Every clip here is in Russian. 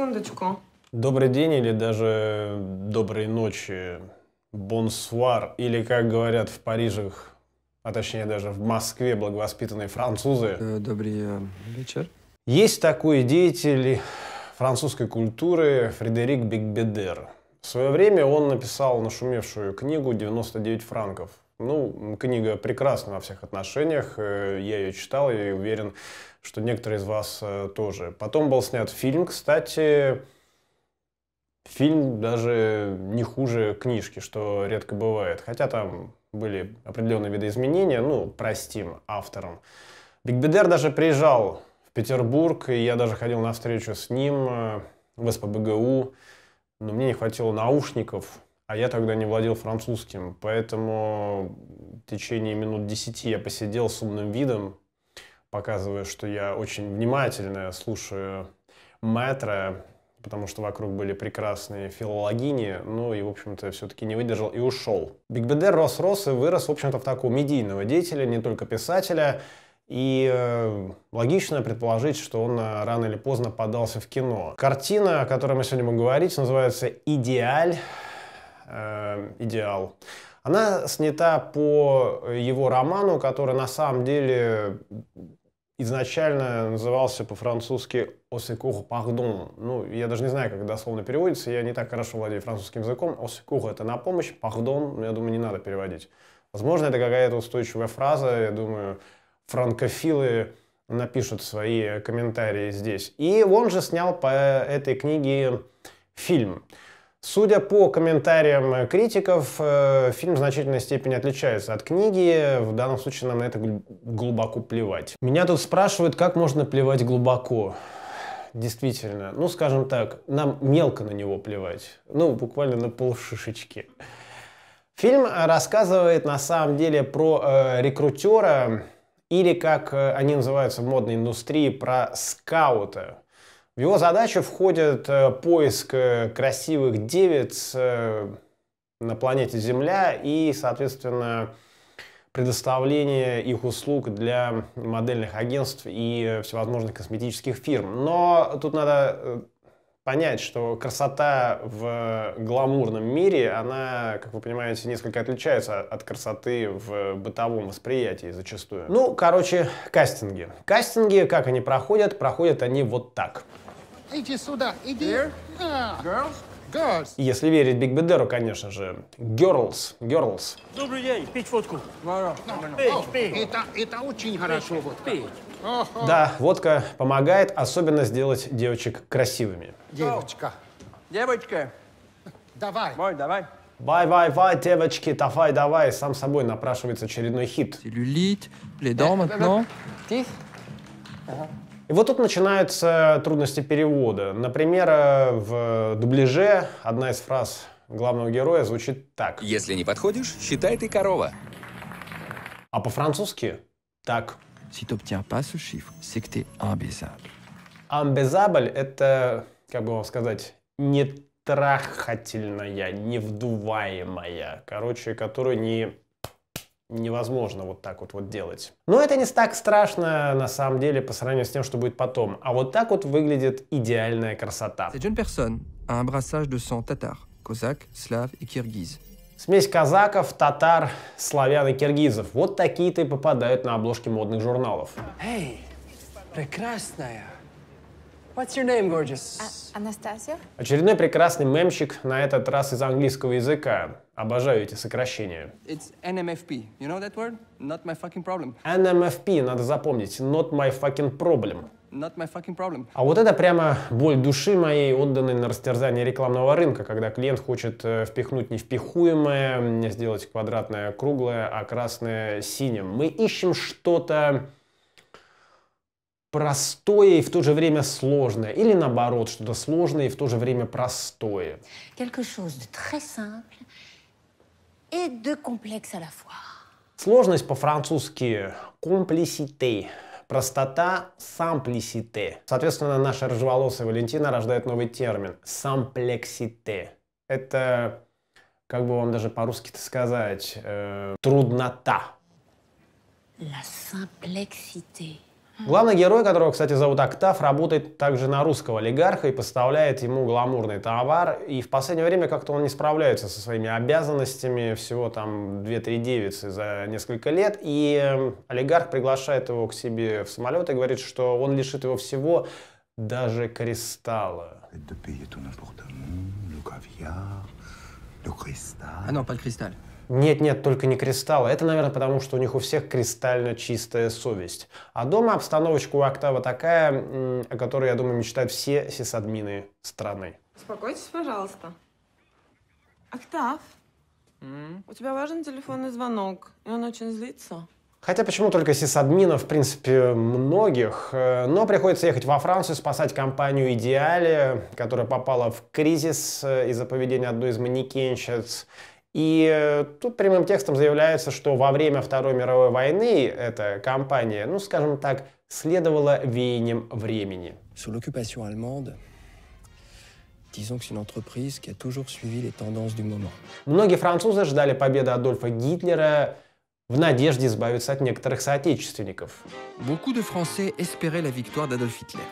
секундочку. Добрый день или даже э, доброй ночи, бонсуар, или, как говорят в Париже, а точнее даже в Москве благовоспитанные французы. Э, добрый э, вечер. Есть такой деятель французской культуры Фредерик Бигбедер. В свое время он написал нашумевшую книгу «99 франков», ну, книга прекрасна во всех отношениях. Э, я ее читал и уверен, что некоторые из вас э, тоже. Потом был снят фильм, кстати. Фильм даже не хуже книжки, что редко бывает. Хотя там были определенные виды изменения, ну, простим авторам. Бигбедер даже приезжал в Петербург, и я даже ходил на встречу с ним э, в СПБГУ, но мне не хватило наушников, а я тогда не владел французским, поэтому в течение минут десяти я посидел с умным видом, показывая, что я очень внимательно слушаю мэтра, потому что вокруг были прекрасные филологини, ну и, в общем-то, все-таки не выдержал и ушел. Бигбедер рос-рос и вырос, в общем-то, в такого медийного деятеля, не только писателя, и э, логично предположить, что он э, рано или поздно подался в кино. Картина, о которой мы сегодня будем говорить, называется «Идеаль». Э, «Идеал». Она снята по его роману, который на самом деле изначально назывался по-французски «Au secours, Ну, я даже не знаю, как дословно переводится, я не так хорошо владею французским языком. «Au это «на помощь», «pardon», я думаю, не надо переводить. Возможно, это какая-то устойчивая фраза, я думаю, франкофилы напишут свои комментарии здесь. И он же снял по этой книге фильм. Судя по комментариям э, критиков, э, фильм в значительной степени отличается от книги. В данном случае нам на это глубоко плевать. Меня тут спрашивают, как можно плевать глубоко действительно, ну, скажем так, нам мелко на него плевать. Ну, буквально на полшишечки. Фильм рассказывает на самом деле про э, рекрутера, или как э, они называются в модной индустрии, про скаута. В его задачу входит э, поиск э, красивых девиц э, на планете Земля и, соответственно, предоставление их услуг для модельных агентств и всевозможных косметических фирм. Но тут надо понять, что красота в гламурном мире, она, как вы понимаете, несколько отличается от красоты в бытовом восприятии зачастую. Ну, короче, кастинги. Кастинги, как они проходят? Проходят они вот так. Иди сюда, иди. А. Girls? Girls. Если верить Биг Бедеру, конечно же. Girls, girls. Добрый день, пить водку. No, no, Пить, пить. Это, это очень пить, хорошо, водка. Пить. Да, водка помогает особенно сделать девочек красивыми девочка. Девочка. Давай. Мой, давай. Вай-вай-вай, девочки, давай, давай. Сам собой напрашивается очередной хит. Целлюлит, пледо, матно. Э, э, э, И вот тут начинаются трудности перевода. Например, в дубляже одна из фраз главного героя звучит так. Если не подходишь, считай ты корова. А по-французски так. Si tu t'obtiens pas ce chiffre, c'est que t'es imbaisable. Imbaisable — это как бы вам сказать, не трахательная, не вдуваемая, короче, которую не невозможно вот так вот, вот делать. Но это не так страшно, на самом деле, по сравнению с тем, что будет потом. А вот так вот выглядит идеальная красота. Смесь казаков, татар, славян и киргизов. Вот такие-то и попадают на обложки модных журналов. Эй, прекрасная! What's your name, gorgeous? А Анастасия. Очередной прекрасный мемщик, на этот раз из английского языка. Обожаю эти сокращения. It's NMFP. You know that word? Not my fucking problem. NMFP, надо запомнить. Not my fucking problem. Not my fucking problem. А вот это прямо боль души моей, отданной на растерзание рекламного рынка, когда клиент хочет э, впихнуть невпихуемое, сделать квадратное круглое, а красное синим. Мы ищем что-то простое и в то же время сложное, или наоборот, что-то сложное и в то же время простое. Сложность по-французски complicité, простота simplicité. Соответственно, наша рыжеволосая Валентина рождает новый термин simplexité. Это, как бы вам даже по-русски сказать, э, труднота. La simplexité. Главный герой, которого, кстати, зовут Октав, работает также на русского олигарха и поставляет ему гламурный товар. И в последнее время как-то он не справляется со своими обязанностями, всего там 2-3 девицы за несколько лет. И эм, олигарх приглашает его к себе в самолет и говорит, что он лишит его всего, даже кристалла. Le caviar, le нет-нет, только не кристаллы. Это, наверное, потому что у них у всех кристально чистая совесть. А дома обстановочка у Октава такая, о которой, я думаю, мечтают все сисадмины страны. Успокойтесь, пожалуйста. Октав, mm? у тебя важен телефонный звонок, и он очень злится. Хотя почему только сисадминов, в принципе, многих, э, но приходится ехать во Францию спасать компанию «Идеали», которая попала в кризис э, из-за поведения одной из манекенщиц. И э, тут прямым текстом заявляется, что во время Второй мировой войны эта компания, ну скажем так, следовала веяниям времени. Sous l'occupation allemande, Disons que c'est une entreprise qui a toujours suivi les tendances du moment. Многие французы ждали победы Адольфа Гитлера в надежде избавиться от некоторых соотечественников. Beaucoup de Français espéraient la victoire d'Adolf Hitler,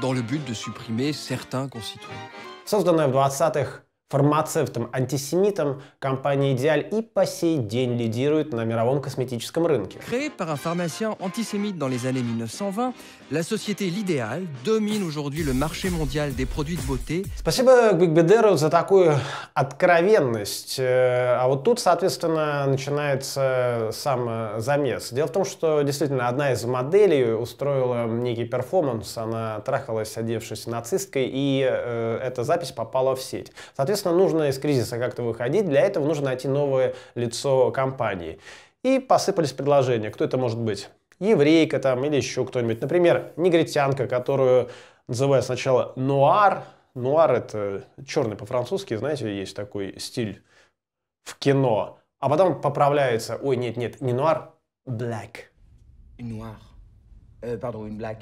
dans le but de supprimer certains concitoyens. Созданная в 20-х фармацевтом, антисемитом, компания «Идеаль» и по сей день лидирует на мировом косметическом рынке. Créée par un pharmacien antisémite dans les années 1920, la société «L'Idéal» domine aujourd'hui le marché mondial des produits de beauté. Спасибо Бигбедеру за такую откровенность. Э, а вот тут, соответственно, начинается сам э, замес. Дело в том, что действительно одна из моделей устроила некий перформанс, она трахалась, одевшись нацисткой, и э, эта запись попала в сеть. Соответственно, соответственно, нужно из кризиса как-то выходить. Для этого нужно найти новое лицо компании. И посыпались предложения. Кто это может быть? Еврейка там или еще кто-нибудь. Например, негритянка, которую называют сначала нуар. Нуар – это черный по-французски, знаете, есть такой стиль в кино. А потом поправляется, ой, нет-нет, не нуар, Блэк. Нуар. Pardon, э, black.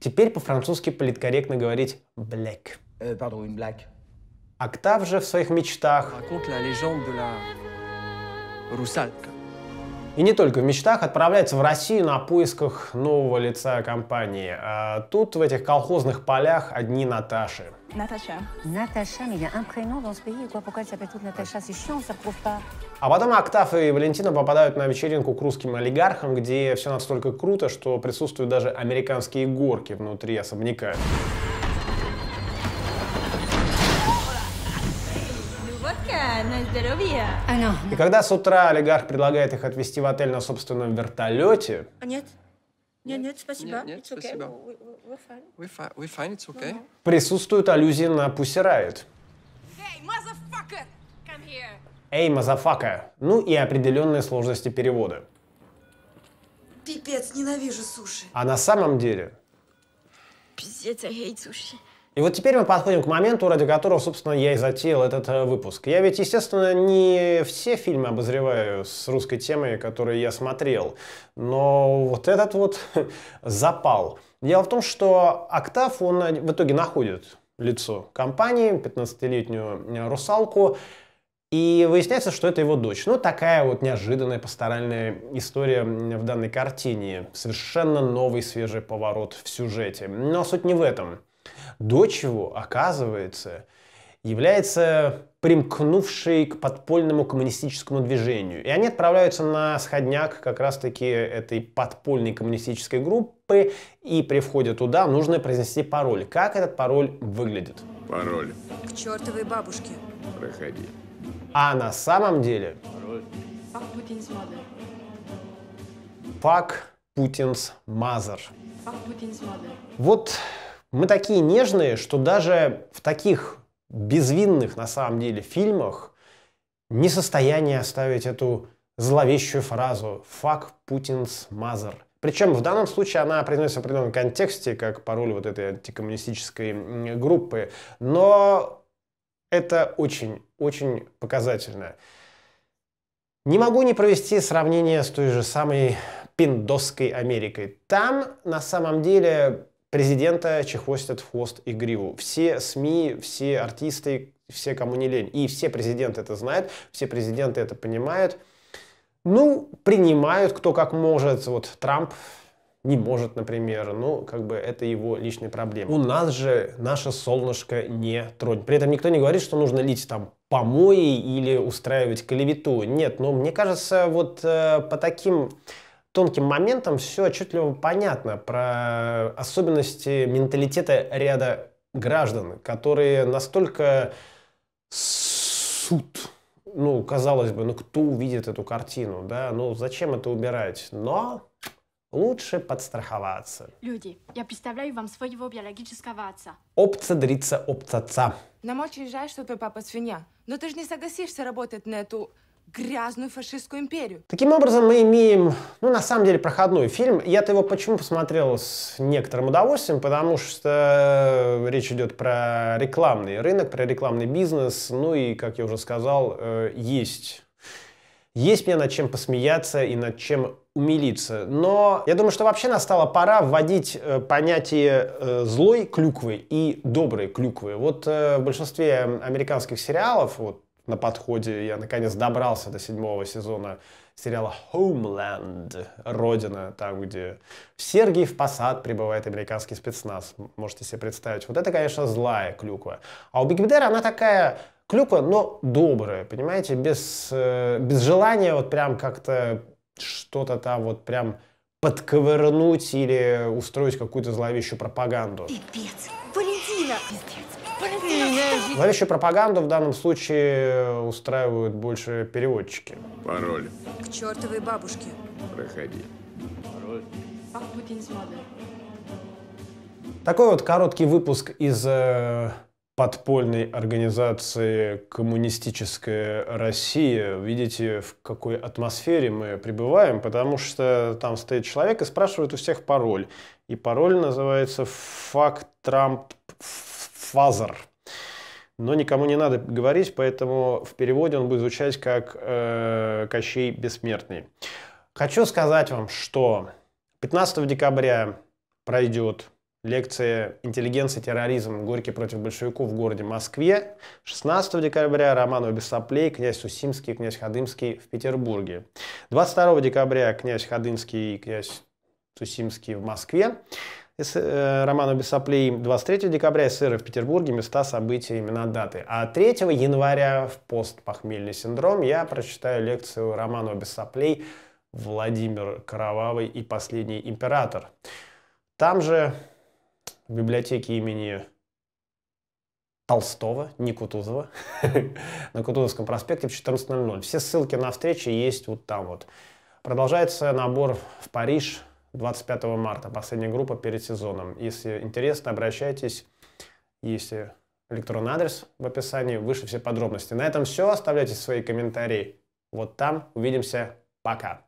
Теперь по-французски политкорректно говорить Блэк. Pardon, black. Э, Октав же в своих мечтах и не только в мечтах отправляется в Россию на поисках нового лица компании. А тут в этих колхозных полях одни Наташи. Наташа. Наташа, mais il y А потом Октав и Валентина попадают на вечеринку к русским олигархам, где все настолько круто, что присутствуют даже американские горки внутри особняка. Водка на здоровье. А, ну. И когда с утра олигарх предлагает их отвезти в отель на собственном вертолете... А нет. Нет, нет, спасибо. Нет, нет, it's okay. спасибо. We're fine. We're fine. it's okay. No, ну, no. Присутствуют аллюзии на пусирает. Hey, motherfucker! Эй, мазафака. Ну и определенные сложности перевода. Пипец, ненавижу суши. А на самом деле... Пиздец, я hate суши. И вот теперь мы подходим к моменту, ради которого, собственно, я и затеял этот э, выпуск. Я ведь, естественно, не все фильмы обозреваю с русской темой, которые я смотрел, но вот этот вот запал. Дело в том, что Октав, он э, в итоге находит лицо компании, 15-летнюю э, русалку, и выясняется, что это его дочь. Ну, такая вот неожиданная пасторальная история в данной картине. Совершенно новый свежий поворот в сюжете. Но суть не в этом. До чего оказывается, является примкнувший к подпольному коммунистическому движению. И они отправляются на сходняк как раз-таки этой подпольной коммунистической группы, и при входе туда нужно произнести пароль. Как этот пароль выглядит? Пароль. К чертовой бабушке. Проходи. А на самом деле... Пароль. Fuck Putin's mother. Fuck Putin's mother. Fuck Putin's Вот мы такие нежные, что даже в таких безвинных на самом деле фильмах не состояние оставить эту зловещую фразу «Fuck Putin's mother». Причем в данном случае она произносится в определенном контексте, как пароль вот этой антикоммунистической группы. Но это очень-очень показательно. Не могу не провести сравнение с той же самой Пиндосской Америкой. Там на самом деле Президента чехвостят в хвост и гриву. Все СМИ, все артисты, все, кому не лень. И все президенты это знают, все президенты это понимают. Ну, принимают кто как может. Вот Трамп не может, например, ну, как бы это его личная проблема. У нас же наше солнышко не тронет. При этом никто не говорит, что нужно лить там помои или устраивать клевету. Нет, но ну, мне кажется, вот э, по таким тонким моментам все отчетливо понятно про особенности менталитета ряда граждан, которые настолько суд. Ну, казалось бы, ну кто увидит эту картину, да? Ну зачем это убирать? Но лучше подстраховаться. Люди, я представляю вам своего биологического отца. Опца дрится опцаца. Нам очень жаль, что твой папа свинья. Но ты же не согласишься работать на эту грязную фашистскую империю. Таким образом, мы имеем, ну, на самом деле, проходной фильм. Я-то его почему посмотрел с некоторым удовольствием, потому что э, речь идет про рекламный рынок, про рекламный бизнес, ну и, как я уже сказал, э, есть есть мне над чем посмеяться и над чем умилиться. Но я думаю, что вообще настала пора вводить э, понятие э, злой клюквы и доброй клюквы. Вот э, в большинстве американских сериалов, вот на подходе. Я наконец добрался до седьмого сезона сериала Homeland, Родина, там, где в Сергиев Посад прибывает американский спецназ. Можете себе представить. Вот это, конечно, злая клюква. А у Биг она такая клюква, но добрая, понимаете, без, э, без желания вот прям как-то что-то там вот прям подковырнуть или устроить какую-то зловещую пропаганду. Пипец, Валентина! Зловещую пропаганду в данном случае устраивают больше переводчики. Пароль. К чертовой бабушке. Проходи. Пароль. Такой вот короткий выпуск из э, подпольной организации «Коммунистическая Россия». Видите, в какой атмосфере мы пребываем, потому что там стоит человек и спрашивает у всех пароль. И пароль называется «Факт Трамп Фазер» но никому не надо говорить, поэтому в переводе он будет звучать как э, Кощей Бессмертный. Хочу сказать вам, что 15 декабря пройдет лекция «Интеллигенция и терроризм. Горький против большевиков в городе Москве». 16 декабря Романова Бесоплей, князь Сусимский, князь Ходынский в Петербурге. 22 декабря князь Ходынский и князь Сусимский в Москве. Э, Роману Бесоплиим. 23 декабря СССР в Петербурге места события, имена, даты. А 3 января в постпохмельный синдром я прочитаю лекцию Роману Бесоплей «Владимир Кровавый и последний император». Там же в библиотеке имени Толстого, не Кутузова, на Кутузовском проспекте в 14.00. Все ссылки на встречи есть вот там вот. Продолжается набор в Париж 25 марта, последняя группа перед сезоном. Если интересно, обращайтесь. Есть электронный адрес в описании, выше все подробности. На этом все. Оставляйте свои комментарии вот там. Увидимся. Пока.